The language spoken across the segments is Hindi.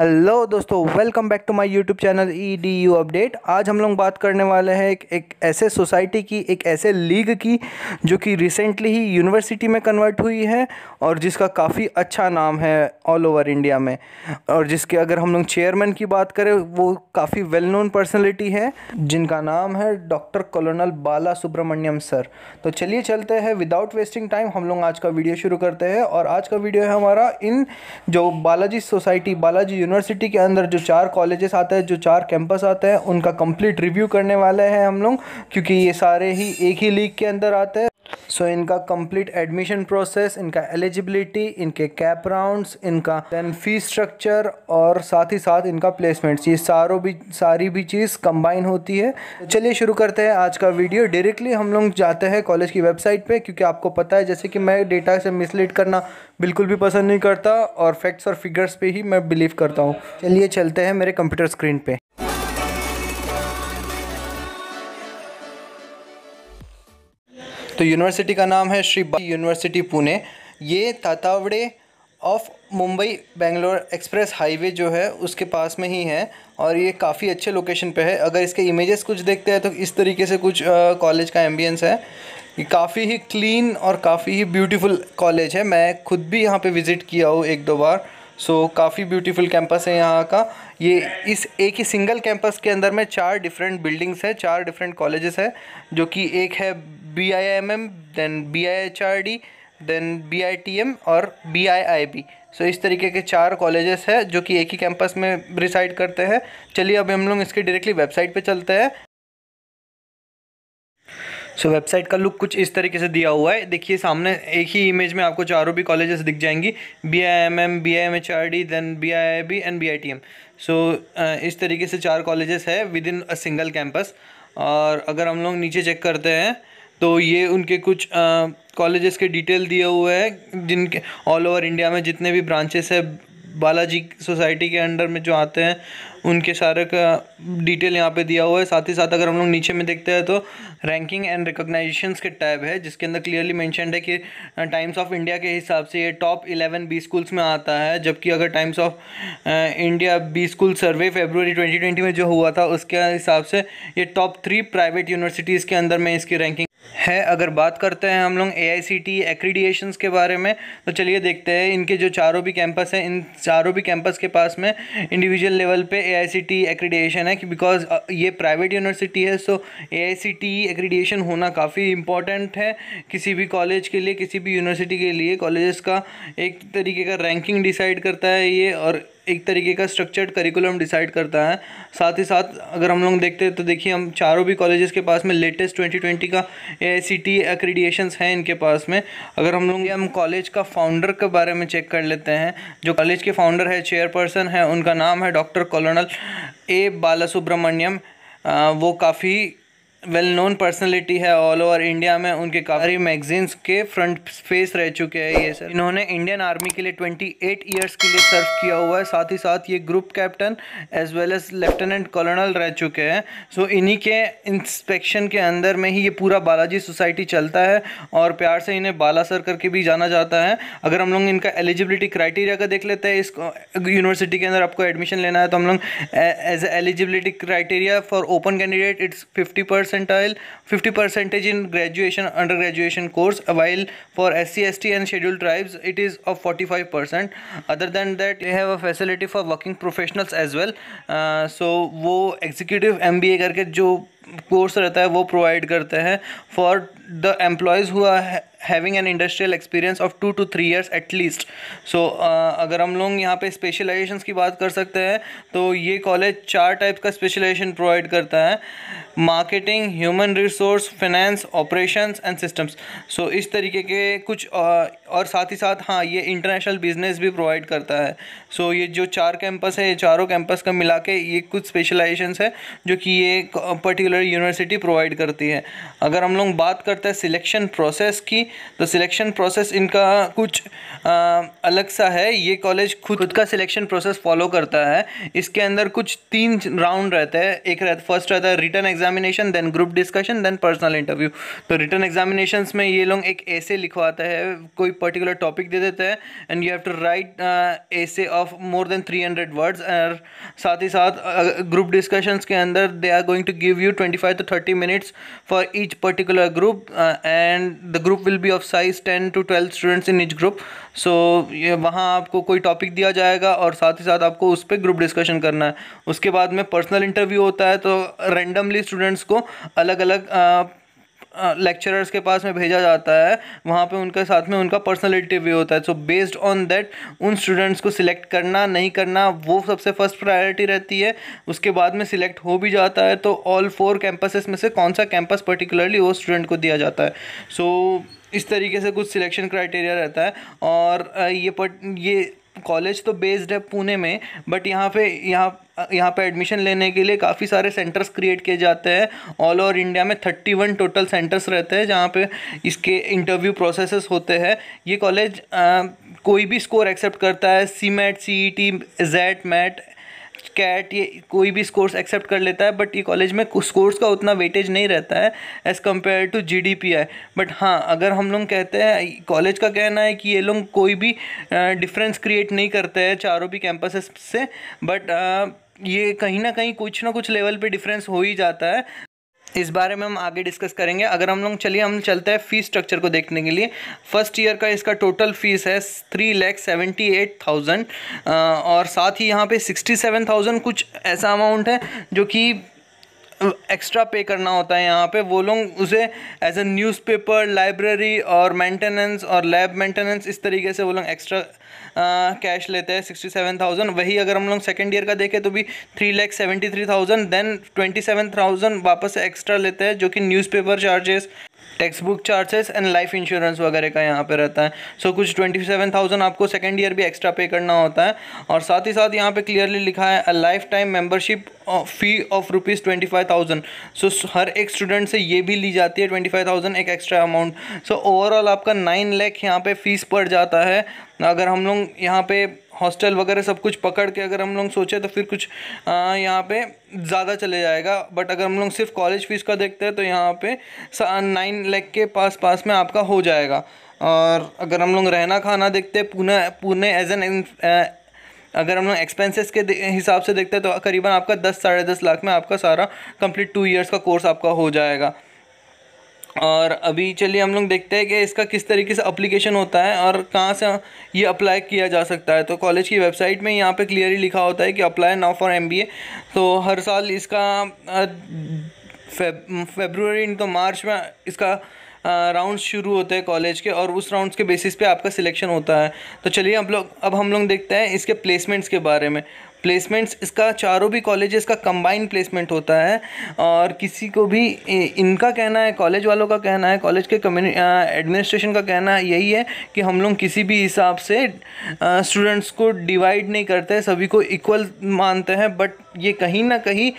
हेलो दोस्तों welcome back to my YouTube channel E D U update आज हम लोग बात करने वाले हैं एक, एक ऐसे सोसाइटी की एक ऐसे लीग की जो कि रिसेंटली ही यूनिवर्सिटी में कन्वर्ट हुई है और जिसका काफ़ी अच्छा नाम है ऑल ओवर इंडिया में और जिसके अगर हम लोग चेयरमैन की बात करें वो काफ़ी वेल नोन पर्सनैलिटी है जिनका नाम है doctor colonel Bala Subramaniam sir तो चलिए चलते हैं विदाउट वेस्टिंग टाइम हम लोग आज का वीडियो शुरू करते हैं और आज का वीडियो है हमारा इन जो बालाजी सोसाइटी बालाजी यूनिवर्सिटी के अंदर जो चार कॉलेजेस आते हैं जो चार कैंपस आते हैं उनका कंप्लीट रिव्यू करने वाले हैं हम लोग क्योंकि ये सारे ही एक ही लीग के अंदर आते हैं सो इनका कंप्लीट एडमिशन प्रोसेस इनका एलिजिबिलिटी इनके कैप राउंड्स इनका देन फी स्ट्रक्चर और साथ ही साथ इनका प्लेसमेंट्स ये सारों भी सारी भी चीज़ कंबाइन होती है चलिए शुरू करते हैं आज का वीडियो डायरेक्टली हम लोग जाते हैं कॉलेज की वेबसाइट पर क्योंकि आपको पता है जैसे कि मैं डेटा से मिसलीड करना बिल्कुल भी पसंद नहीं करता और फैक्ट्स और फिगर्स पर ही मैं बिलीव करता हूँ चलिए चलते हैं मेरे कंप्यूटर स्क्रीन पर तो यूनिवर्सिटी का नाम है श्री यूनिवर्सिटी पुणे ये Tathawade of Mumbai Bangalore express highway जो है उसके पास में ही है और ये काफ़ी अच्छे लोकेशन पे है अगर इसके इमेजेस कुछ देखते हैं तो इस तरीके से कुछ कॉलेज का एम्बियंस है ये काफ़ी ही क्लीन और काफ़ी ही ब्यूटीफुल कॉलेज है मैं खुद भी यहाँ पे विज़िट किया हूँ एक दो बार सो so, काफ़ी ब्यूटीफुल कैंपस है यहाँ का ये इस एक ही सिंगल कैंपस के अंदर में चार डिफरेंट बिल्डिंग्स है चार डिफरेंट कॉलेजेस है जो कि एक है B I M M then B I H R D then B I T M और B I I B so इस तरीके के चार कॉलेजेस हैं जो कि एक ही कैंपस में रिसाइड करते हैं चलिए अब हम लोग इसके डायरेक्टली वेबसाइट पे चलते हैं सो so, वेबसाइट का लुक कुछ इस तरीके से दिया हुआ है देखिए सामने एक ही इमेज में आपको चारों भी कॉलेजेस दिख जाएंगी B I M M B I M H R D then B I I B and B I T M so इस तरीके से चार कॉलेजेस है within a single campus और अगर हम लोग नीचे चेक करते हैं तो ये उनके कुछ कॉलेजेस के डिटेल दिए हुए हैं जिनके ऑल ओवर इंडिया में जितने भी ब्रांचेस है बालाजी सोसाइटी के अंडर में जो आते हैं उनके सारे का डिटेल यहाँ पे दिया हुआ है साथ ही साथ अगर हम लोग नीचे में देखते हैं तो रैंकिंग एंड रिकॉग्नाइजेशन के टैब है जिसके अंदर क्लियरली मैंशनड है कि टाइम्स ऑफ इंडिया के हिसाब से ये टॉप इलेवन बी स्कूल्स में आता है जबकि अगर Times of India B school survey February twenty में जो हुआ था उसके हिसाब से ये टॉप थ्री प्राइवेट यूनिवर्सिटीज़ के अंदर में इसकी रैंकिंग है अगर बात करते हैं हम लोग ए आई सी टी के बारे में तो चलिए देखते हैं इनके जो चारों भी कैंपस हैं इन चारों भी कैंपस के पास में इंडिविजुअल लेवल पे ए आई सी टी है कि बिकॉज ये प्राइवेट यूनिवर्सिटी है सो ए आई सी टी होना काफ़ी इंपॉर्टेंट है किसी भी कॉलेज के लिए किसी भी यूनिवर्सिटी के लिए कॉलेज का एक तरीके का रैंकिंग डिसाइड करता है ये और एक तरीके का स्ट्रक्चर्ड करिकुलम डिसाइड करता है साथ ही साथ अगर हम लोग देखते हैं तो देखिए हम चारों भी कॉलेजेस के पास में लेटेस्ट 2020 का ए एक्रीडिएशन हैं इनके पास में अगर हम लोग हम कॉलेज का फाउंडर के बारे में चेक कर लेते हैं जो कॉलेज के फाउंडर है चेयरपर्सन है उनका नाम है डॉक्टर कॉलोनल ए बाला सुब्रमण्यम वो काफ़ी वेल नोन पर्सनलिटी है ऑल ओवर इंडिया में उनके काफ़ी मैगजीन्स के फ्रंट फेस रह चुके हैं ये सर इन्होंने इंडियन आर्मी के लिए 28 इयर्स के लिए सर्व किया हुआ है साथ ही साथ ये group captain as well as lieutenant colonel रह चुके हैं सो so, इन्हीं के इंस्पेक्शन के अंदर में ही ये पूरा बालाजी सोसाइटी चलता है और प्यार से इन्हें बाला सर करके भी जाना जाता है अगर हम लोग इनका एलिजिबिलिटी क्राइटेरिया का देख लेते हैं इस यूनिवर्सिटी के अंदर आपको एडमिशन लेना है तो हम लोग as eligibility criteria for open candidate it's fifty percentile 50 percentage in graduation under graduation course while for SC ST and scheduled tribes it is of 45 percent other than that they have a facility for working professionals as well uh, so वो executive MBA करके जो कोर्स रहता है वो प्रोवाइड करते हैं फॉर द एम्प्लॉयज़ हुआ having an industrial experience of two two three years at least so अगर हम लोग यहाँ पे स्पेशलाइजेशन की बात कर सकते हैं तो ये कॉलेज चार टाइप का स्पेशलाइजेशन प्रोवाइड करता है marketing human resource finance operations and systems so इस तरीके के कुछ और साथ ही साथ हाँ ये इंटरनेशनल बिजनेस भी प्रोवाइड करता है सो so, ये जो चार कैंपस है ये चारों कैंपस का मिला के ये कुछ स्पेशलाइजेशन है जो कि ये पर्टिकुलर सॉफ्टवेयर यूनिवर्सिटी प्रोवाइड करती है अगर हम लोग बात करते हैं सिलेक्शन प्रोसेस की तो सिलेक्शन प्रोसेस इनका कुछ आ, अलग सा है ये कॉलेज खुद खुद का सिलेक्शन प्रोसेस फॉलो करता है इसके अंदर कुछ तीन राउंड रहते हैं एक रहता फर्स्ट रहता है written examination then group discussion then personal interview तो रिटर्न एग्जामिनेशन में ये लोग एक ऐसे लिखवाते हैं कोई पर्टिकुलर टॉपिक दे देते हैं and you have to write essay of more than three hundred words और साथ ही साथ ग्रुप डिस्कशंस के अंदर they are going to give you 25 to 30 minutes for each particular group uh, and the group will be of size 10 to 12 students in each group so ये वहाँ आपको कोई टॉपिक दिया जाएगा और साथ ही साथ आपको उस पर ग्रुप डिस्कशन करना है उसके बाद में पर्सनल इंटरव्यू होता है तो रेंडमली स्टूडेंट्स को अलग अलग लेक्चरर्स के पास में भेजा जाता है वहाँ पे उनके साथ में उनका पर्सनल इंटरव्यू होता है सो बेस्ड ऑन दैट उन स्टूडेंट्स को सिलेक्ट करना नहीं करना वो सबसे फर्स्ट प्रायोरिटी रहती है उसके बाद में सिलेक्ट हो भी जाता है तो ऑल फोर कैंपसेस में से कौन सा कैंपस पर्टिकुलरली वो स्टूडेंट को दिया जाता है सो so, इस तरीके से कुछ सिलेक्शन क्राइटेरिया रहता है और ये पट ये कॉलेज तो बेस्ड है पुणे में बट यहाँ पे यहाँ यहाँ पे एडमिशन लेने के लिए काफ़ी सारे सेंटर्स क्रिएट किए जाते हैं ऑल ओवर इंडिया में थर्टी वन टोटल सेंटर्स रहते हैं जहाँ पे इसके इंटरव्यू प्रोसेसेस होते हैं ये कॉलेज कोई भी स्कोर एक्सेप्ट करता है C MAT C E T Z MAT CAT ये कोई भी स्कोर्स एक्सेप्ट कर लेता है बट ये कॉलेज में स्कोर्स का उतना वेटेज नहीं रहता है as compare to G D P I but हाँ अगर हम लोग कहते हैं कॉलेज का कहना है कि ये लोग कोई भी डिफरेंस क्रिएट नहीं करते हैं चारों भी कैंपस से बट ये कहीं ना कहीं कुछ ना कुछ लेवल पे डिफरेंस हो ही जाता है इस बारे में हम आगे डिस्कस करेंगे अगर हम लोग चलिए हम चलते हैं फ़ी स्ट्रक्चर को देखने के लिए फर्स्ट ईयर का इसका टोटल फीस है three lakh seventy eight thousand और साथ ही यहाँ पे सिक्सटी सेवन थाउजेंड कुछ ऐसा अमाउंट है जो कि एक्स्ट्रा पे करना होता है यहाँ पे वो लोग उसे एज ए न्यूज़पेपर लाइब्रेरी और मेंटेनेंस और लैब मेंटेनेंस इस तरीके से वो लोग एक्स्ट्रा कैश लेते हैं सिक्सटी सेवन थाउजेंड वही अगर हम लोग सेकेंड ईयर का देखें तो भी three lakh seventy three thousand then twenty seven thousand वापस एक्स्ट्रा लेते हैं जो कि newspaper charges text book charges and life insurance वगैरह का यहाँ पे रहता है सो so, कुछ ट्वेंटी सेवन थाउजेंड आपको सेकेंड ईयर भी एक्स्ट्रा पे करना होता है और साथ ही साथ यहाँ पे क्लियरली लिखा है a lifetime membership fee of rupees twenty five thousand so हर एक स्टूडेंट से ये भी ली जाती है ट्वेंटी फाइव थाउजेंड एक एक्स्ट्रा अमाउंट सो ओवरऑल आपका नाइन लैख यहाँ पे फीस पड़ जाता है अगर हम लोग यहाँ पे हॉस्टल वगैरह सब कुछ पकड़ के अगर हम लोग सोचे तो फिर कुछ यहाँ पे ज़्यादा चले जाएगा बट अगर हम लोग सिर्फ कॉलेज फ़ीस का देखते हैं तो यहाँ पे नाइन लेख के पास पास में आपका हो जाएगा और अगर हम लोग रहना खाना देखते हैं पुणे पुणे एज एन अगर हम लोग एक्सपेंसेस के हिसाब से देखते हैं तो करीबन आपका दस साढ़े दस लाख में आपका सारा कंप्लीट टू इयर्स का कोर्स आपका हो जाएगा और अभी चलिए हम लोग देखते हैं कि इसका किस तरीके से अप्लीकेशन होता है और कहाँ से ये अप्लाई किया जा सकता है तो कॉलेज की वेबसाइट में यहाँ पे क्लियरली लिखा होता है कि अप्लाई नाउ फॉर एम तो हर साल इसका फेबरवरी तो मार्च में इसका राउंड्स शुरू होते हैं कॉलेज के और उस राउंड्स के बेसिस पे आपका सिलेक्शन होता है तो चलिए हम लोग अब हम लोग देखते हैं इसके प्लेसमेंट्स के बारे में प्लेसमेंट्स इसका चारों भी कॉलेजेस का कंबाइन प्लेसमेंट होता है और किसी को भी इनका कहना है कॉलेज वालों का कहना है कॉलेज के एडमिनिस्ट्रेशन का कहना यही है कि हम लोग किसी भी हिसाब से स्टूडेंट्स को डिवाइड नहीं करते सभी को इक्वल मानते हैं बट ये कहीं ना कहीं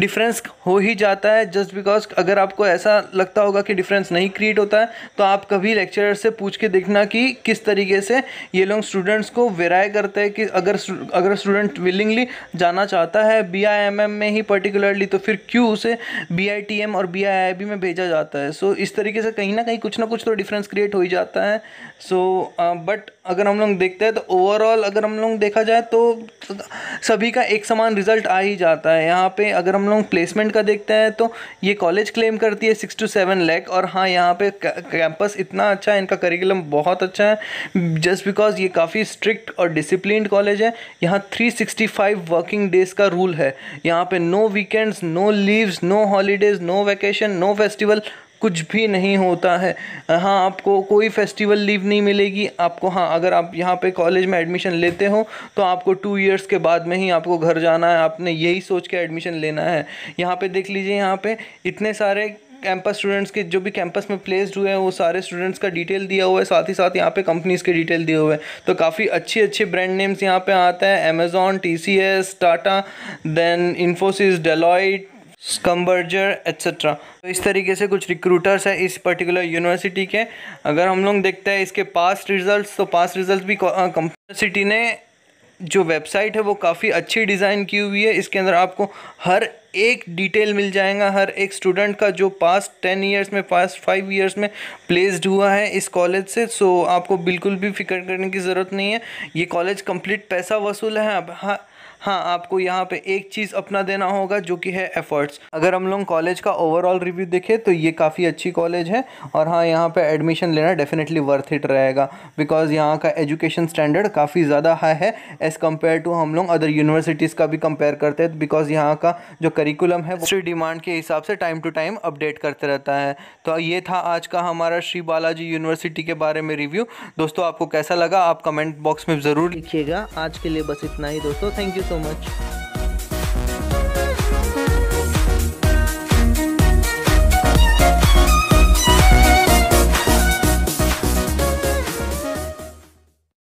डिफरेंस हो ही जाता है जस्ट बिकॉज अगर आपको ऐसा लगता होगा कि डिफरेंस नहीं क्रिएट होता है तो आप कभी लेक्चरर से पूछ के देखना कि किस तरीके से ये लोग स्टूडेंट्स को वेराय करते हैं कि अगर अगर स्टूडेंट विलिंगली जाना चाहता है बी आई एम एम में ही पर्टिकुलरली तो फिर क्यों उसे बी आई टी एम और बी आई आई बी में भेजा जाता है सो so, इस तरीके से कहीं ना कहीं कुछ ना कुछ तो डिफरेंस क्रिएट हो ही जाता है सो so, बट uh, अगर हम लोग देखते हैं तो ओवरऑल अगर हम लोग देखा जाए तो सभी का एक समान रिजल्ट आ ही जाता है यहाँ पे अगर हम लोग प्लेसमेंट का देखते हैं तो ये कॉलेज क्लेम करती है सिक्स टू सेवन लैक और हाँ यहाँ पे कैंपस इतना अच्छा है इनका करिकुलम बहुत अच्छा है जस्ट बिकॉज ये काफ़ी स्ट्रिक्ट और डिसिप्लिन कॉलेज है यहाँ three sixty five working days का रूल है यहाँ पर no weekends no leaves no holidays no vacation no festival कुछ भी नहीं होता है हाँ आपको कोई फेस्टिवल लीव नहीं मिलेगी आपको हाँ अगर आप यहाँ पे कॉलेज में एडमिशन लेते हो तो आपको टू इयर्स के बाद में ही आपको घर जाना है आपने यही सोच के एडमिशन लेना है यहाँ पे देख लीजिए यहाँ पे इतने सारे कैंपस स्टूडेंट्स के जो भी कैंपस में प्लेस्ड हुए हैं वो सारे स्टूडेंट्स का डिटेल दिया हुआ है साथ ही साथ यहाँ पे कंपनीज़ के डिटेल दिए हुए हैं तो काफ़ी अच्छे अच्छे ब्रांड नेम्स यहाँ पे आते हैं Amazon T C S Tata then Infosys Deloitte Schlumberger etcetera तो इस तरीके से कुछ रिक्रूटर्स है इस पर्टिकुलर यूनिवर्सिटी के अगर हम लोग देखते हैं इसके पास्ट रिजल्ट्स तो पास्ट रिजल्ट भी यूनिवर्सिटी ने जो वेबसाइट है वो काफ़ी अच्छी डिज़ाइन की हुई है इसके अंदर आपको हर एक डिटेल मिल जाएगा हर एक स्टूडेंट का जो पास्ट टेन ईयर्स में पास्ट फाइव ईयर्स में प्लेस्ड हुआ है इस कॉलेज से सो आपको बिल्कुल भी फिक्र करने की ज़रूरत नहीं है ये कॉलेज कंप्लीट पैसा वसूल है अब हाँ हाँ आपको यहाँ पे एक चीज़ अपना देना होगा जो कि है एफर्ट्स अगर हम लोग कॉलेज का ओवरऑल रिव्यू देखें तो ये काफ़ी अच्छी कॉलेज है और हाँ यहाँ पे एडमिशन लेना डेफिनेटली वर्थ इट रहेगा बिकॉज यहाँ का एजुकेशन स्टैंडर्ड काफ़ी ज़्यादा हाई है एज़ कम्पेयर टू हम लोग अदर यूनिवर्सिटीज़ का भी कंपेयर करते हैं बिकॉज यहाँ का जो करिकुलम है उसकी डिमांड के हिसाब से टाइम टू टाइम अपडेट करते रहता है तो ये था आज का हमारा श्री बालाजी यूनिवर्सिटी के बारे में रिव्यू दोस्तों आपको कैसा लगा आप कमेंट बॉक्स में ज़रूर लिखिएगा आज के लिए बस इतना ही दोस्तों थैंक यू so much.